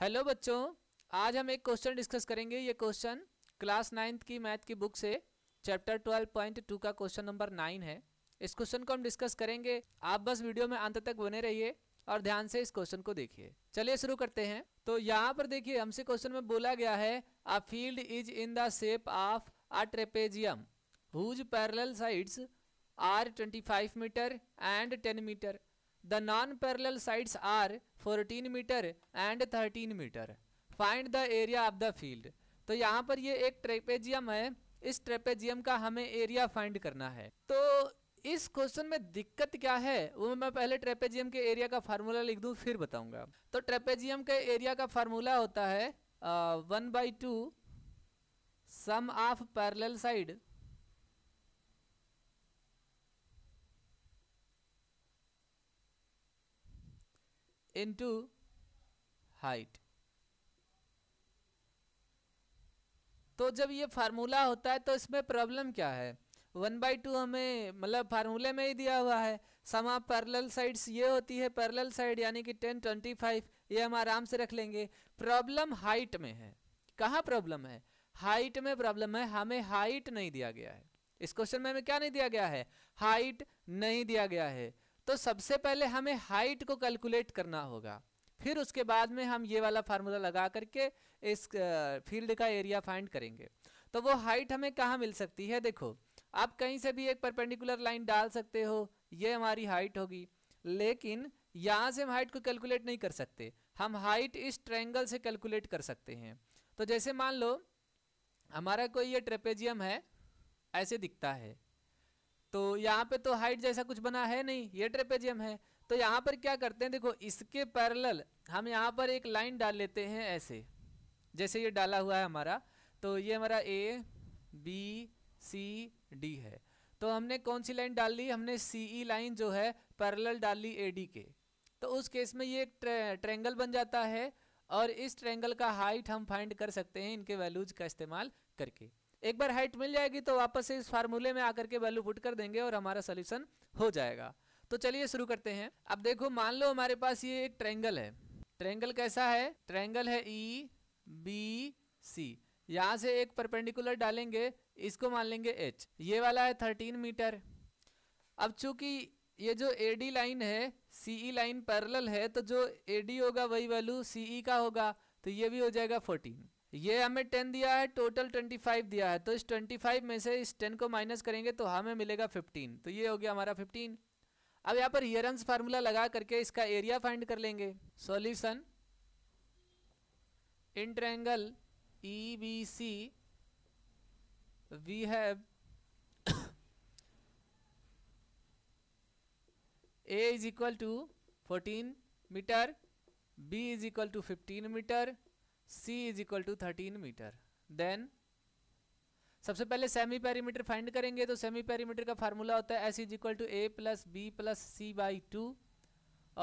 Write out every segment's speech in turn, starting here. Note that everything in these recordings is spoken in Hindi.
हेलो बच्चों आज हम एक क्वेश्चन डिस्कस करेंगे ये क्वेश्चन क्लास नाइन्थ की मैथ की बुक से चैप्टर ट्वेल्व पॉइंट टू का क्वेश्चन नंबर नाइन है इस क्वेश्चन को हम डिस्कस करेंगे आप बस वीडियो में अंत तक बने रहिए और ध्यान से इस क्वेश्चन को देखिए चलिए शुरू करते हैं तो यहाँ पर देखिए हमसे क्वेश्चन में बोला गया है a field is in the shape of a trapezium whose parallel sides are twenty five metre and ten metre the non parallel sides are 14 metre and 13 metre find the area of the field तो यहाँ पर ये एक ट्रेपेजियम है इस ट्रेपेजियम का हमें एरिया फाइंड करना है तो इस क्वेश्चन में दिक्कत क्या है वो मैं पहले ट्रेपेजियम के एरिया का फार्मूला लिख दूँ फिर बताऊँगा तो ट्रेपेजियम के एरिया का फार्मूला होता है one by two sum of parallel side into height. तो जब ये फार्मूला होता है तो इसमें प्रॉब्लम क्या है वन बाई टू हमें मतलब फार्मूले में ही दिया हुआ है समा पैरेलल साइड्स ये होती है पैरेलल साइड यानी कि टेन ट्वेंटी फाइव ये हम आराम से रख लेंगे प्रॉब्लम हाइट में है कहाँ प्रॉब्लम है हाइट में प्रॉब्लम है हमें हाइट नहीं दिया गया है इस क्वेश्चन में हमें क्या नहीं दिया गया है हाइट नहीं दिया गया है तो सबसे पहले हमें हाइट को कैलकुलेट करना होगा फिर उसके बाद में हम ये वाला फार्मूला लगा करके इस फील्ड का एरिया फाइंड करेंगे तो वो हाइट हमें कहाँ मिल सकती है देखो आप कहीं से भी एक परपेंडिकुलर लाइन डाल सकते हो ये हमारी हाइट होगी लेकिन यहाँ से हम हाइट को कैलकुलेट नहीं कर सकते हम हाइट इस ट्रैंगल से कैलकुलेट कर सकते हैं तो जैसे मान लो हमारा कोई ये ट्रेपेजियम है ऐसे दिखता है यहाँ पे तो हाइट जैसा कुछ बना है नहीं ये ट्रेपेजियम है तो यहाँ पर क्या करते हैं देखो इसके पैरेलल हम यहाँ पर एक लाइन डाल लेते हैं ऐसे जैसे ये डाला हुआ है हमारा तो ये हमारा ए बी सी डी है तो हमने कौन सी लाइन डाल ली हमने सी ई लाइन जो है पैरेलल डाल ली ए डी के तो उस केस में ये एक ट्रेंगल बन जाता है और इस ट्रेंगल का हाइट हम फाइंड कर सकते हैं इनके वैल्यूज का इस्तेमाल करके एक बार हाइट मिल जाएगी तो वापस से इस फार्मूले में आकर के वैल्यू फुट कर देंगे और हमारा सोल्यूशन हो जाएगा तो चलिए शुरू करते हैं अब देखो मान लो हमारे पास ये एक ट्रैंगल है ट्रैंगल कैसा है ट्रैंगल है ई बी सी यहाँ से एक परपेंडिकुलर डालेंगे इसको मान लेंगे एच ये वाला है थर्टीन मीटर अब चूंकि ये जो ए डी लाइन है सी ई लाइन पैरल है तो जो ए डी होगा वही वैल्यू सी ई का होगा तो ये भी हो जाएगा फोर्टीन ये हमें टेन दिया है टोटल ट्वेंटी फाइव दिया है तो इस ट्वेंटी फाइव में से इस टेन को माइनस करेंगे तो हमें मिलेगा फिफ्टीन तो ये हो गया हमारा फिफ्टीन अब यहाँ पर हियरन्स फार्मूला लगा करके इसका एरिया फाइंड कर लेंगे solution in triangle E B C we have a is equal to fourteen metre b is equal to fifteen metre c is equal to thirteen metre then सबसे पहले सेमी पैरीमीटर फाइंड करेंगे तो सेमी पैरीमीटर का फार्मूला होता है s is equal to a plus b plus c by two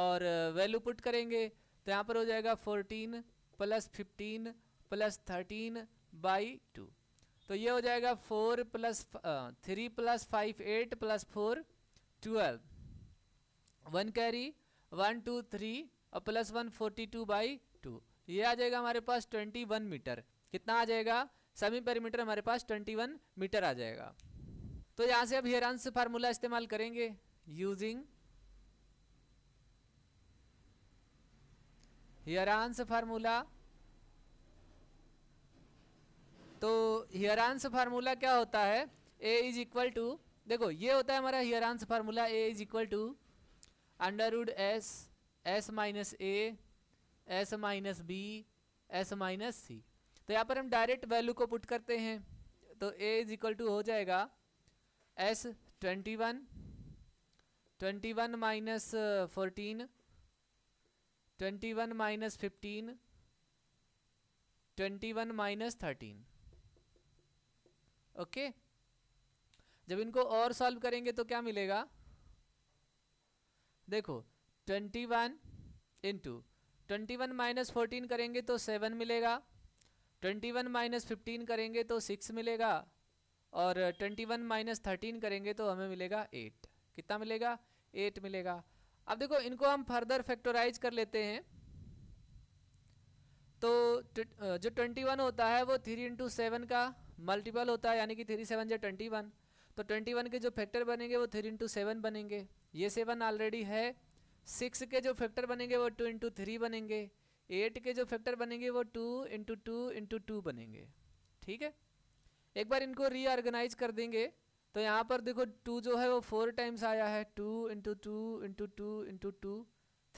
और वैल्यू uh, पुट करेंगे तो यहाँ पर हो जाएगा fourteen plus fifteen plus thirteen by two तो ये हो जाएगा four plus three plus five eight plus four twelve one carry one two three और plus one forty two by two ये आ जाएगा हमारे पास ट्वेंटी वन मीटर कितना आ जाएगा सभी पेरीमीटर हमारे पास 21 मीटर आ जाएगा तो यहाँ से अब हेरांस फार्मूला इस्तेमाल करेंगे यूजिंग हियरांस फार्मूला तो हियरांस फार्मूला क्या होता है ए इज इक्वल टू देखो ये होता है हमारा Heron's formula a is equal to under root s s minus a s minus b s minus c तो यहाँ पर हम डायरेक्ट वैल्यू को पुट करते हैं तो ए इज इक्वल टू हो जाएगा s twenty one twenty one minus fourteen twenty one minus fifteen twenty one minus thirteen okay जब इनको और सॉल्व करेंगे तो क्या मिलेगा देखो twenty one into twenty one minus fourteen करेंगे तो सेवन मिलेगा ट्वेंटी वन माइनस फिफ्टीन करेंगे तो सिक्स मिलेगा और ट्वेंटी वन माइनस थर्टीन करेंगे तो हमें मिलेगा एट कितना मिलेगा एट मिलेगा अब देखो इनको हम फर्दर फैक्टोराइज कर लेते हैं तो जो ट्वेंटी वन होता है वो थ्री इंटू सेवन का मल्टीपल होता है यानी कि थ्री सेवन जो ट्वेंटी वन तो ट्वेंटी वन के जो फैक्टर बनेंगे वो थ्री इंटू सेवन बनेंगे ये सेवन ऑलरेडी है सिक्स के जो फैक्टर बनेंगे वो टू इंटू थ्री बनेंगे एट के जो फैक्टर बनेंगे वो two into two into two बनेंगे ठीक है एक बार इनको रीऑर्गेनाइज कर देंगे तो यहाँ पर देखो टू जो है वो फोर टाइम्स आया है two into two into two into two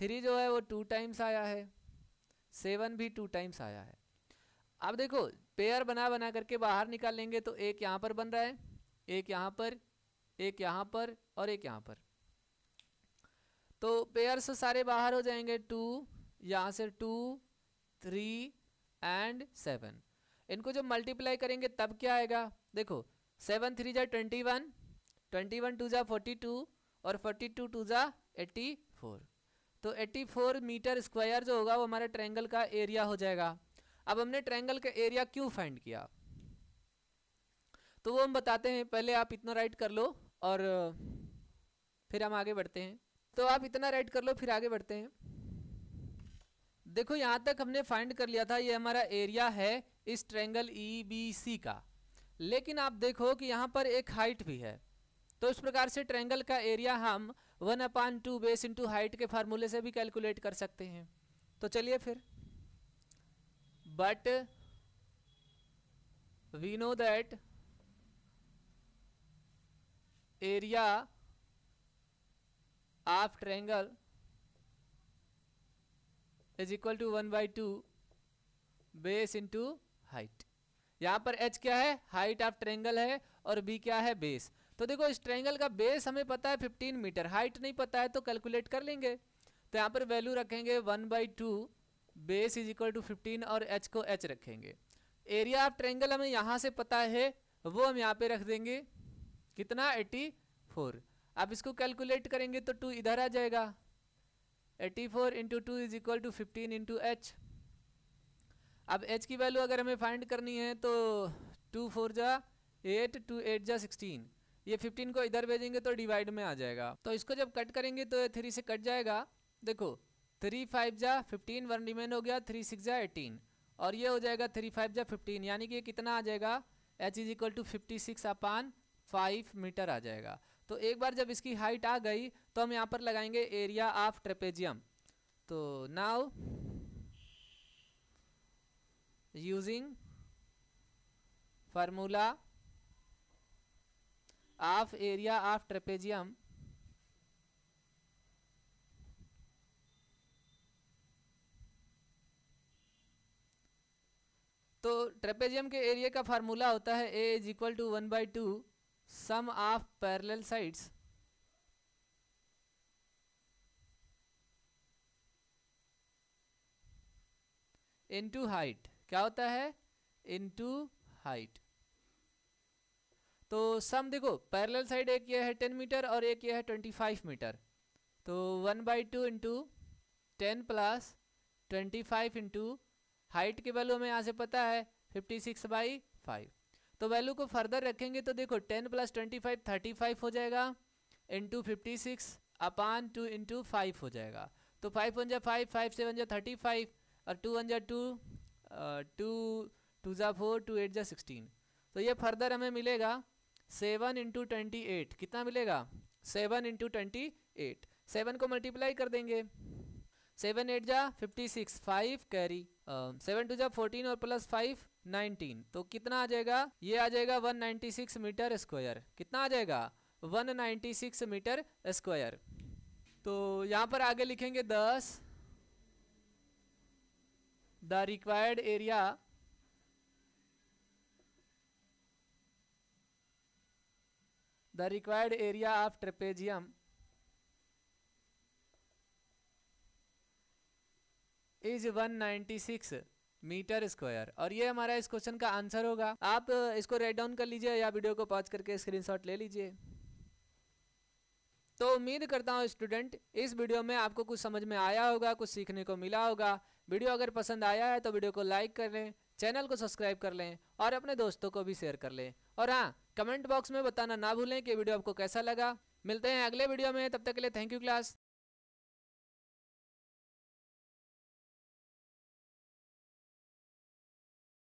three जो है वो टू टाइम्स आया है सेवन भी टू टाइम्स आया है अब देखो पेयर बना बना करके बाहर निकाल लेंगे तो एक यहाँ पर बन रहा है एक यहाँ पर एक यहाँ पर और एक यहाँ पर तो पेयर्स सारे बाहर हो जाएंगे टू यहाँ से टू थ्री एंड सेवन इनको जब मल्टीप्लाई करेंगे तब क्या आएगा देखो सेवन थ्री जा twenty one twenty one two जा फोर्टी टू और फोर्टी टू टू जा एट्टी फोर तो एट्टी फोर मीटर स्क्वायर जो होगा वो हमारे ट्रैंगल का एरिया हो जाएगा अब हमने ट्रैंगल का एरिया क्यों फाइंड किया तो वो हम बताते हैं पहले आप इतना राइट कर लो और फिर हम आगे बढ़ते हैं तो आप इतना राइट कर लो फिर आगे बढ़ते हैं देखो यहाँ तक हमने फाइंड कर लिया था ये हमारा एरिया है इस ट्रेंगल ई बी सी का लेकिन आप देखो कि यहाँ पर एक हाइट भी है तो इस प्रकार से ट्रेंगल का एरिया हम one upon two base into height के फार्मूले से भी कैलकुलेट कर सकते हैं तो चलिए फिर but we know that area half triangle is equal to one by two base into height यहाँ पर एच क्या है हाइट ऑफ ट्रैंगल है और बी क्या है बेस तो देखो इस ट्रैंगल का बेस हमें पता है 15 मीटर हाइट नहीं पता है तो कैलकुलेट कर लेंगे तो यहाँ पर वैल्यू रखेंगे one by two base is equal to fifteen और एच को एच रखेंगे एरिया ऑफ ट्रैंगल हमें यहाँ से पता है वो हम यहाँ पे रख देंगे कितना एट्टी फोर आप इसको कैलकुलेट करेंगे तो टू इधर आ जाएगा eighty four into two is equal to fifteen into h अब एच की वैल्यू अगर हमें फाइंड करनी है तो टू फोर जा एट टू एट जा सिक्सटीन ये फिफ्टीन को इधर भेजेंगे तो डिवाइड में आ जाएगा तो इसको जब कट करेंगे तो थ्री से कट जाएगा देखो थ्री फाइव जा फिफ्टीन वन रिमेन हो गया थ्री सिक्स जा एटीन और ये हो जाएगा थ्री फाइव जा फिफ्टीन यानी कि कितना आ जाएगा h is equal to fifty six upon five metre आ जाएगा तो एक बार जब इसकी हाइट आ गई तो हम यहाँ पर लगाएंगे एरिया ऑफ ट्रेपेजियम तो now using formula of area of trapezium तो ट्रेपेजियम के एरिया का फार्मूला होता है a is equal to one by two sum of parallel sides into height क्या होता है इनटू हाइट तो सम देखो पैरेलल साइड एक ये है टेन मीटर और एक ये है ट्वेंटी फाइव मीटर तो one by two into ten plus twenty five into height की वैल्यू हमें यहाँ से पता है फिफ्टी सिक्स बाई फाइव तो वैल्यू को फर्दर रखेंगे तो देखो ten plus twenty five thirty five हो जाएगा into fifty six upon two into five हो जाएगा तो फाइव वन जा फाइव फाइव सेवन जा थर्टी फाइव और टू वन जा टू टू टू ज़ा फोर टू एट ज़ा सिक्सटीन तो ये फर्दर हमें मिलेगा सेवन इंटू ट्वेंटी एट कितना मिलेगा seven into twenty eight seven को मल्टीप्लाई कर देंगे सेवन एट जा fifty six five carry seven two जा फोर्टीन और प्लस फाइव नाइनटीन तो कितना आ जाएगा ये आ जाएगा one ninety six metre square कितना आ जाएगा one ninety six metre square तो यहाँ पर आगे लिखेंगे thus the required area the required area of trapezium is one ninety six metre square और ये हमारा इस क्वेश्चन का आंसर होगा आप इसको राइट डाउन कर लीजिए या वीडियो को पॉज करके स्क्रीनशॉट ले लीजिए तो उम्मीद करता हूँ स्टूडेंट इस वीडियो में आपको कुछ समझ में आया होगा कुछ सीखने को मिला होगा वीडियो अगर पसंद आया है तो वीडियो को लाइक कर लें चैनल को सब्सक्राइब कर लें और अपने दोस्तों को भी शेयर कर लें और हाँ कमेंट बॉक्स में बताना ना भूलें कि वीडियो आपको कैसा लगा मिलते हैं अगले वीडियो में तब तक के लिए थैंक यू क्लास